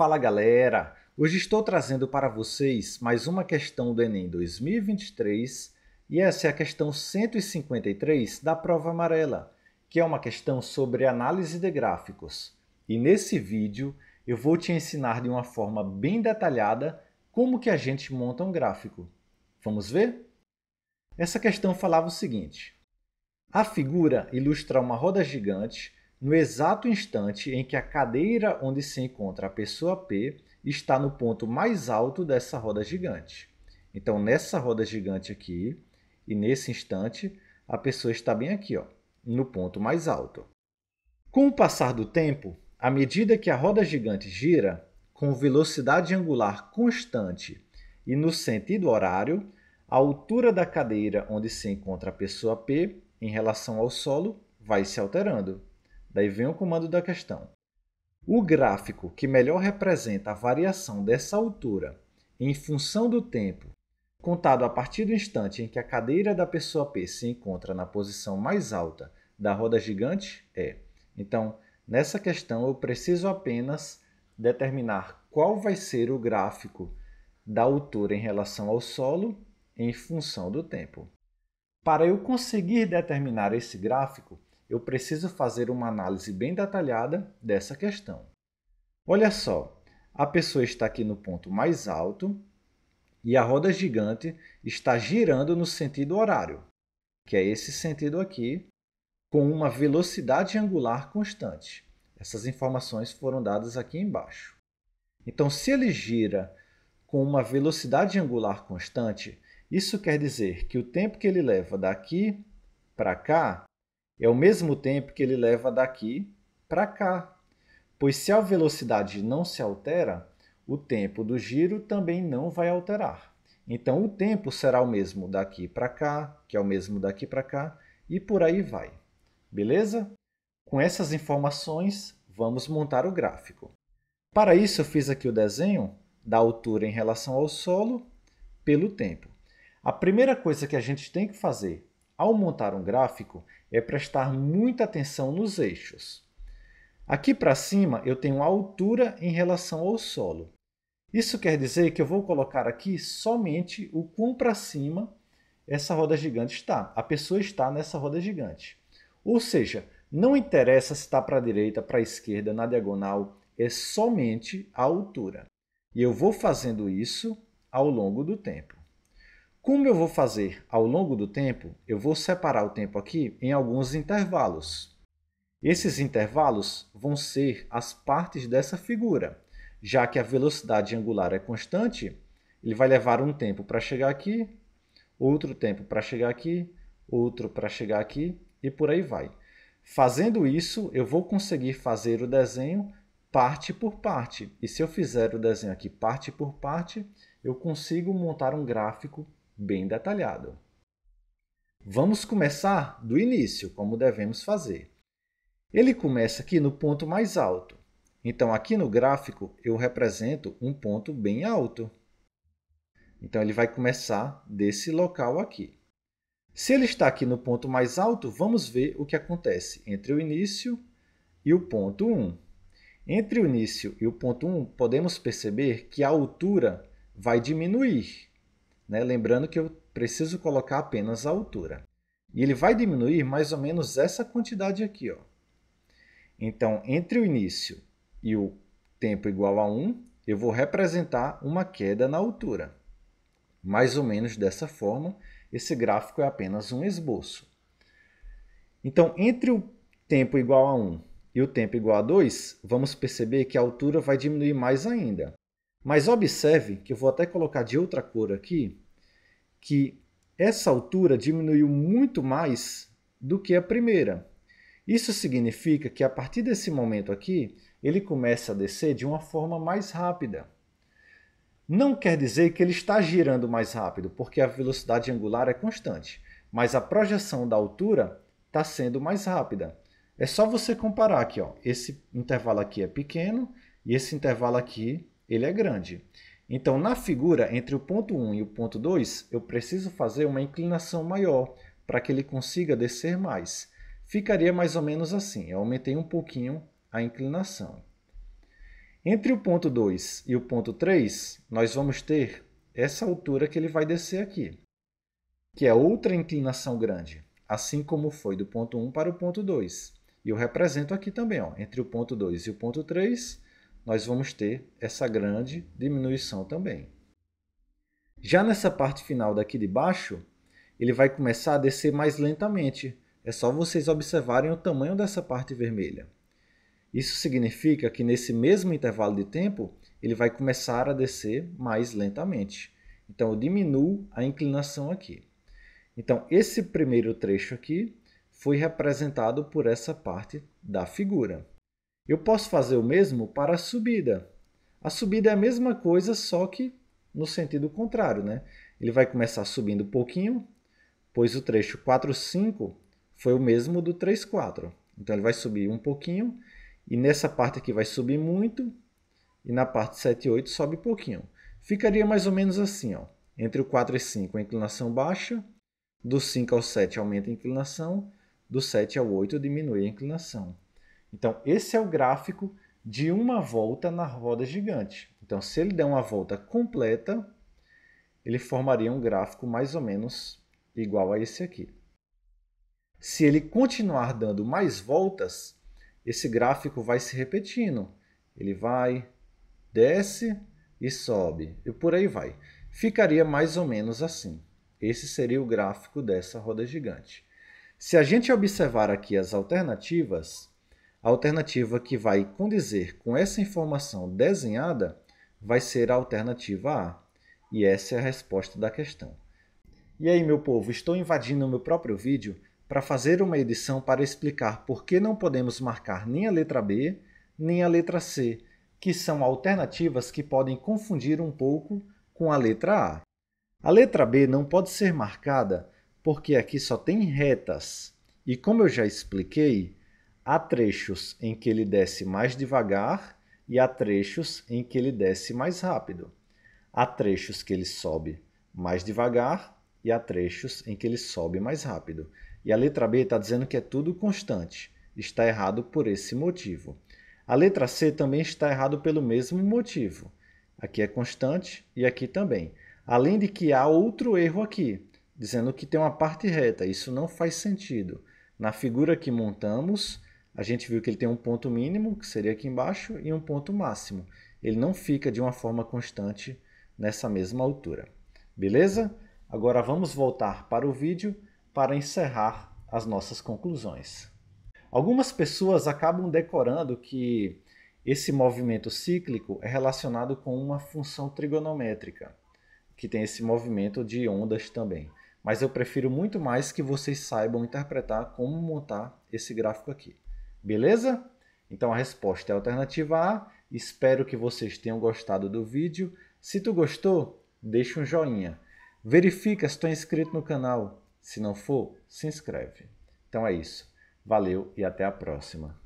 Fala galera! Hoje estou trazendo para vocês mais uma questão do Enem 2023 e essa é a questão 153 da prova amarela, que é uma questão sobre análise de gráficos. E nesse vídeo eu vou te ensinar de uma forma bem detalhada como que a gente monta um gráfico. Vamos ver? Essa questão falava o seguinte: a figura ilustra uma roda gigante no exato instante em que a cadeira onde se encontra a pessoa P está no ponto mais alto dessa roda gigante. Então, nessa roda gigante aqui, e nesse instante, a pessoa está bem aqui, ó, no ponto mais alto. Com o passar do tempo, à medida que a roda gigante gira, com velocidade angular constante e no sentido horário, a altura da cadeira onde se encontra a pessoa P em relação ao solo vai se alterando. Daí vem o comando da questão. O gráfico que melhor representa a variação dessa altura em função do tempo, contado a partir do instante em que a cadeira da pessoa P se encontra na posição mais alta da roda gigante, é. Então, nessa questão, eu preciso apenas determinar qual vai ser o gráfico da altura em relação ao solo em função do tempo. Para eu conseguir determinar esse gráfico, eu preciso fazer uma análise bem detalhada dessa questão. Olha só, a pessoa está aqui no ponto mais alto e a roda gigante está girando no sentido horário, que é esse sentido aqui, com uma velocidade angular constante. Essas informações foram dadas aqui embaixo. Então, se ele gira com uma velocidade angular constante, isso quer dizer que o tempo que ele leva daqui para cá é o mesmo tempo que ele leva daqui para cá. Pois se a velocidade não se altera, o tempo do giro também não vai alterar. Então o tempo será o mesmo daqui para cá, que é o mesmo daqui para cá, e por aí vai. Beleza? Com essas informações, vamos montar o gráfico. Para isso, eu fiz aqui o desenho da altura em relação ao solo pelo tempo. A primeira coisa que a gente tem que fazer ao montar um gráfico é prestar muita atenção nos eixos. Aqui para cima eu tenho a altura em relação ao solo. Isso quer dizer que eu vou colocar aqui somente o quão para cima essa roda gigante está. A pessoa está nessa roda gigante. Ou seja, não interessa se está para a direita, para a esquerda, na diagonal, é somente a altura. E eu vou fazendo isso ao longo do tempo. Como eu vou fazer ao longo do tempo, eu vou separar o tempo aqui em alguns intervalos. Esses intervalos vão ser as partes dessa figura. Já que a velocidade angular é constante, ele vai levar um tempo para chegar aqui, outro tempo para chegar aqui, outro para chegar aqui e por aí vai. Fazendo isso, eu vou conseguir fazer o desenho parte por parte. E se eu fizer o desenho aqui parte por parte, eu consigo montar um gráfico bem detalhado. Vamos começar do início, como devemos fazer. Ele começa aqui no ponto mais alto. Então, aqui no gráfico, eu represento um ponto bem alto. Então, ele vai começar desse local aqui. Se ele está aqui no ponto mais alto, vamos ver o que acontece entre o início e o ponto 1. Entre o início e o ponto 1, podemos perceber que a altura vai diminuir né? lembrando que eu preciso colocar apenas a altura. E ele vai diminuir mais ou menos essa quantidade aqui. Ó. Então, entre o início e o tempo igual a 1, eu vou representar uma queda na altura. Mais ou menos dessa forma, esse gráfico é apenas um esboço. Então, entre o tempo igual a 1 e o tempo igual a 2, vamos perceber que a altura vai diminuir mais ainda. Mas observe, que eu vou até colocar de outra cor aqui, que essa altura diminuiu muito mais do que a primeira. Isso significa que a partir desse momento aqui, ele começa a descer de uma forma mais rápida. Não quer dizer que ele está girando mais rápido, porque a velocidade angular é constante, mas a projeção da altura está sendo mais rápida. É só você comparar aqui, ó. esse intervalo aqui é pequeno e esse intervalo aqui ele é grande. Então, na figura, entre o ponto 1 e o ponto 2, eu preciso fazer uma inclinação maior para que ele consiga descer mais. Ficaria mais ou menos assim, eu aumentei um pouquinho a inclinação. Entre o ponto 2 e o ponto 3, nós vamos ter essa altura que ele vai descer aqui, que é outra inclinação grande, assim como foi do ponto 1 para o ponto 2. E eu represento aqui também, ó, entre o ponto 2 e o ponto 3, nós vamos ter essa grande diminuição também. Já nessa parte final daqui de baixo, ele vai começar a descer mais lentamente. É só vocês observarem o tamanho dessa parte vermelha. Isso significa que nesse mesmo intervalo de tempo, ele vai começar a descer mais lentamente. Então, eu diminuo a inclinação aqui. Então, esse primeiro trecho aqui foi representado por essa parte da figura. Eu posso fazer o mesmo para a subida. A subida é a mesma coisa, só que no sentido contrário, né? Ele vai começar subindo um pouquinho, pois o trecho 4, 5 foi o mesmo do 3, 4. Então ele vai subir um pouquinho, e nessa parte aqui vai subir muito, e na parte 7, 8 sobe pouquinho. Ficaria mais ou menos assim, ó. Entre o 4 e 5 a inclinação baixa, do 5 ao 7 aumenta a inclinação, do 7 ao 8 diminui a inclinação. Então, esse é o gráfico de uma volta na roda gigante. Então, se ele der uma volta completa, ele formaria um gráfico mais ou menos igual a esse aqui. Se ele continuar dando mais voltas, esse gráfico vai se repetindo. Ele vai, desce e sobe, e por aí vai. Ficaria mais ou menos assim. Esse seria o gráfico dessa roda gigante. Se a gente observar aqui as alternativas, a alternativa que vai condizer com essa informação desenhada vai ser a alternativa A. E essa é a resposta da questão. E aí, meu povo, estou invadindo o meu próprio vídeo para fazer uma edição para explicar por que não podemos marcar nem a letra B, nem a letra C, que são alternativas que podem confundir um pouco com a letra A. A letra B não pode ser marcada porque aqui só tem retas. E como eu já expliquei, Há trechos em que ele desce mais devagar e há trechos em que ele desce mais rápido. Há trechos que ele sobe mais devagar e há trechos em que ele sobe mais rápido. E a letra B está dizendo que é tudo constante. Está errado por esse motivo. A letra C também está errado pelo mesmo motivo. Aqui é constante e aqui também. Além de que há outro erro aqui, dizendo que tem uma parte reta. Isso não faz sentido. Na figura que montamos, a gente viu que ele tem um ponto mínimo, que seria aqui embaixo, e um ponto máximo. Ele não fica de uma forma constante nessa mesma altura. Beleza? Agora vamos voltar para o vídeo para encerrar as nossas conclusões. Algumas pessoas acabam decorando que esse movimento cíclico é relacionado com uma função trigonométrica, que tem esse movimento de ondas também. Mas eu prefiro muito mais que vocês saibam interpretar como montar esse gráfico aqui. Beleza? Então a resposta é a alternativa A. Espero que vocês tenham gostado do vídeo. Se tu gostou, deixa um joinha. Verifica se tu é inscrito no canal. Se não for, se inscreve. Então é isso. Valeu e até a próxima.